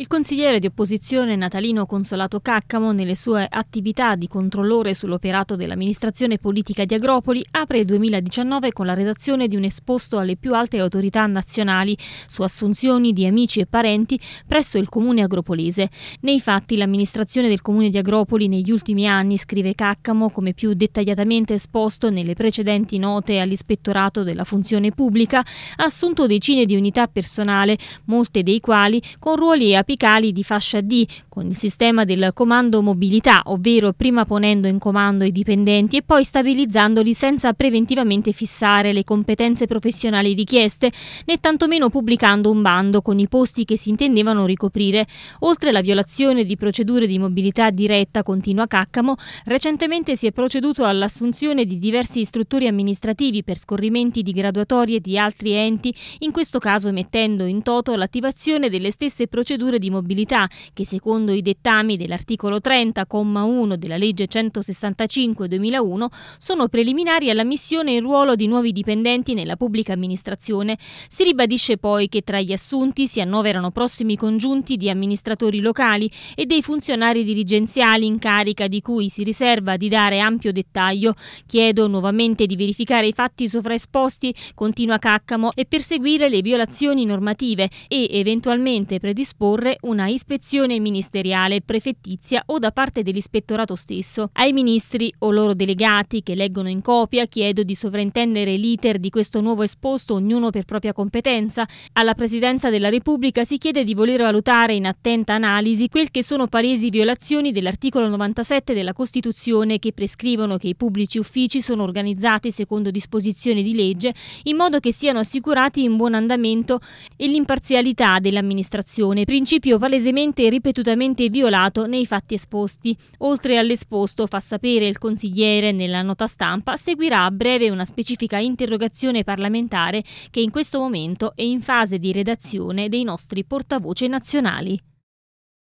Il consigliere di opposizione Natalino Consolato Caccamo, nelle sue attività di controllore sull'operato dell'amministrazione politica di Agropoli, apre il 2019 con la redazione di un esposto alle più alte autorità nazionali su assunzioni di amici e parenti presso il comune agropolese. Nei fatti, l'amministrazione del comune di Agropoli negli ultimi anni, scrive Caccamo, come più dettagliatamente esposto nelle precedenti note all'ispettorato della funzione pubblica, ha assunto decine di unità personale, molte dei quali con ruoli a apicali di fascia D con il sistema del comando mobilità, ovvero prima ponendo in comando i dipendenti e poi stabilizzandoli senza preventivamente fissare le competenze professionali richieste, né tantomeno pubblicando un bando con i posti che si intendevano ricoprire. Oltre alla violazione di procedure di mobilità diretta continua Caccamo, recentemente si è proceduto all'assunzione di diversi istruttori amministrativi per scorrimenti di graduatorie di altri enti, in questo caso mettendo in toto l'attivazione delle stesse procedure misure di mobilità che secondo i dettami dell'articolo 30,1 della legge 165-2001 sono preliminari alla all'ammissione in ruolo di nuovi dipendenti nella pubblica amministrazione. Si ribadisce poi che tra gli assunti si annoverano prossimi congiunti di amministratori locali e dei funzionari dirigenziali in carica di cui si riserva di dare ampio dettaglio. Chiedo nuovamente di verificare i fatti sovraesposti, continua Caccamo, e perseguire le violazioni normative e eventualmente predisporre occorre una ispezione ministeriale, prefettizia o da parte dell'ispettorato stesso. Ai ministri o loro delegati che leggono in copia chiedo di sovrintendere l'iter di questo nuovo esposto ognuno per propria competenza. Alla Presidenza della Repubblica si chiede di voler valutare in attenta analisi quel che sono palesi violazioni dell'articolo 97 della Costituzione che prescrivono che i pubblici uffici sono organizzati secondo disposizioni di legge in modo che siano assicurati un buon andamento e l'imparzialità dell'amministrazione, principalmente principio palesemente e ripetutamente violato nei fatti esposti. Oltre all'esposto, fa sapere il consigliere nella nota stampa, seguirà a breve una specifica interrogazione parlamentare che in questo momento è in fase di redazione dei nostri portavoce nazionali.